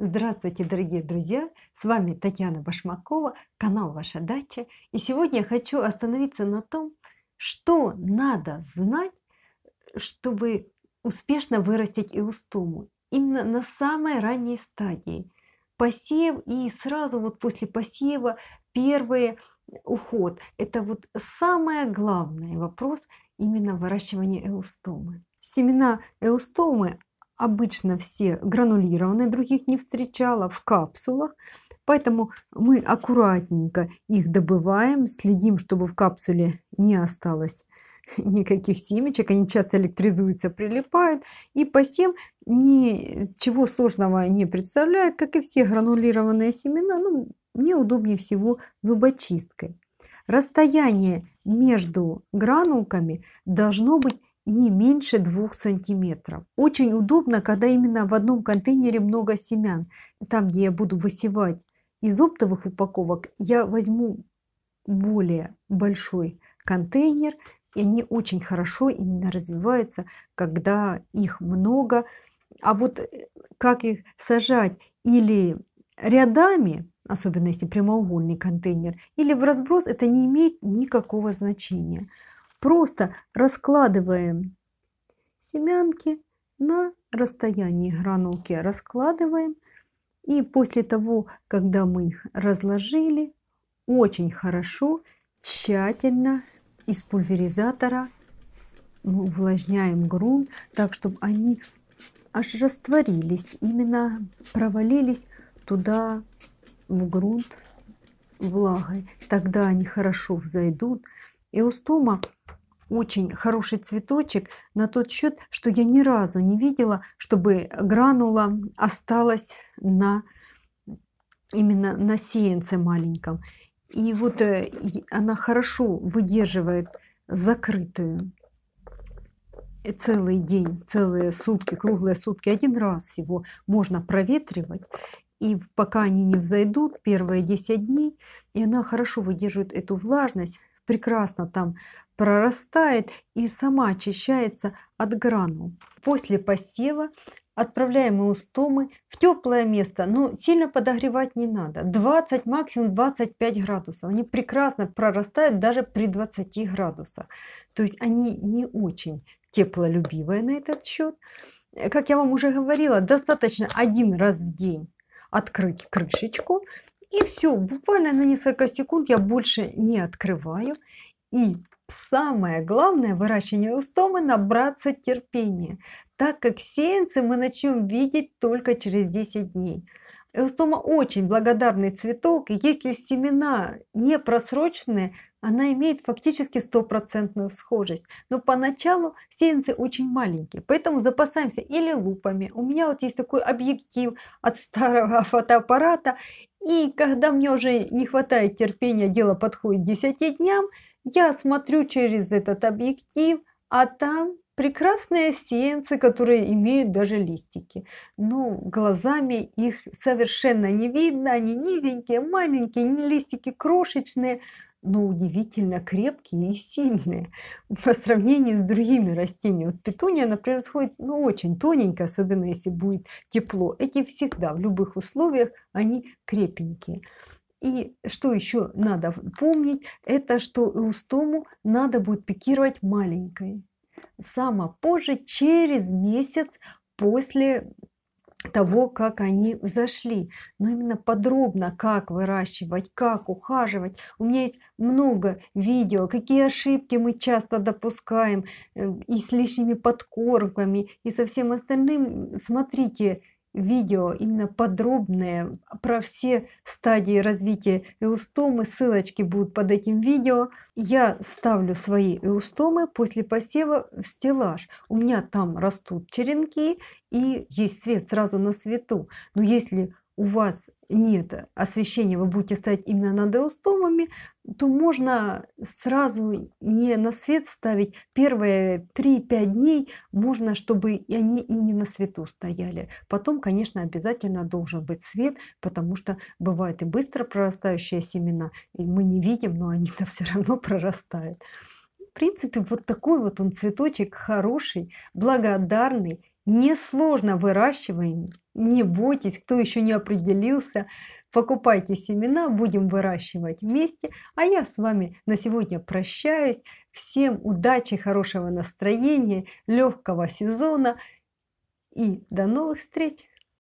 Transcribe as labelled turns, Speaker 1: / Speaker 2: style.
Speaker 1: Здравствуйте, дорогие друзья! С вами Татьяна Башмакова, канал «Ваша дача». И сегодня я хочу остановиться на том, что надо знать, чтобы успешно вырастить иустому. Именно на самой ранней стадии. Посев и сразу вот после посева первый уход. Это вот самый главный вопрос именно выращивания эустомы. Семена эустомы, обычно все гранулированные, других не встречала, в капсулах. Поэтому мы аккуратненько их добываем, следим, чтобы в капсуле не осталось никаких семечек, они часто электризуются, прилипают, и посев ничего сложного не представляет, как и все гранулированные семена, ну, мне удобнее всего зубочисткой. Расстояние между гранулками должно быть не меньше 2 сантиметров. Очень удобно, когда именно в одном контейнере много семян. Там, где я буду высевать из оптовых упаковок, я возьму более большой контейнер, и они очень хорошо именно развиваются, когда их много. А вот э, как их сажать или рядами, особенно если прямоугольный контейнер, или в разброс, это не имеет никакого значения. Просто раскладываем семянки на расстоянии гранулки. Раскладываем. И после того, когда мы их разложили, очень хорошо, тщательно из пульверизатора мы увлажняем грунт, так, чтобы они аж растворились, именно провалились туда, в грунт влагой. Тогда они хорошо взойдут. И устома очень хороший цветочек на тот счет, что я ни разу не видела, чтобы гранула осталась на именно на сеянце маленьком. И вот э, она хорошо выдерживает закрытую целый день, целые сутки, круглые сутки. Один раз его можно проветривать. И пока они не взойдут, первые 10 дней, и она хорошо выдерживает эту влажность, прекрасно там прорастает и сама очищается от гранул. После посева отправляем эустомы в теплое место, но ну, сильно подогревать не надо. 20, максимум 25 градусов. Они прекрасно прорастают даже при 20 градусах. То есть они не очень теплолюбивые на этот счет. Как я вам уже говорила, достаточно один раз в день открыть крышечку. И все, буквально на несколько секунд я больше не открываю. И Самое главное в устомы – набраться терпения, так как сеянцы мы начнем видеть только через 10 дней. Эустома очень благодарный цветок, и если семена не просроченные, она имеет фактически стопроцентную схожесть. Но поначалу сеянцы очень маленькие, поэтому запасаемся или лупами. У меня вот есть такой объектив от старого фотоаппарата, и когда мне уже не хватает терпения, дело подходит к 10 дням – я смотрю через этот объектив, а там прекрасные сеянцы, которые имеют даже листики. Но ну, глазами их совершенно не видно, они низенькие, маленькие, листики крошечные, но удивительно крепкие и сильные по сравнению с другими растениями. Вот петуния, например, сходит ну, очень тоненько, особенно если будет тепло. Эти всегда в любых условиях они крепенькие. И что еще надо помнить, это что эустому надо будет пикировать маленькой. Сама позже, через месяц после того, как они взошли. Но именно подробно, как выращивать, как ухаживать. У меня есть много видео, какие ошибки мы часто допускаем э, и с лишними подкормками, и со всем остальным. Смотрите видео, именно подробное про все стадии развития эустомы. Ссылочки будут под этим видео. Я ставлю свои эустомы после посева в стеллаж. У меня там растут черенки и есть свет сразу на свету. Но если у вас нет освещения, вы будете ставить именно над эустомами, то можно сразу не на свет ставить. Первые 3-5 дней можно, чтобы они и не на свету стояли. Потом, конечно, обязательно должен быть свет, потому что бывают и быстро прорастающие семена, и мы не видим, но они-то все равно прорастают. В принципе, вот такой вот он цветочек хороший, благодарный Несложно выращиваем, Не бойтесь, кто еще не определился, покупайте семена, будем выращивать вместе. А я с вами на сегодня прощаюсь. Всем удачи, хорошего настроения, легкого сезона и до новых встреч!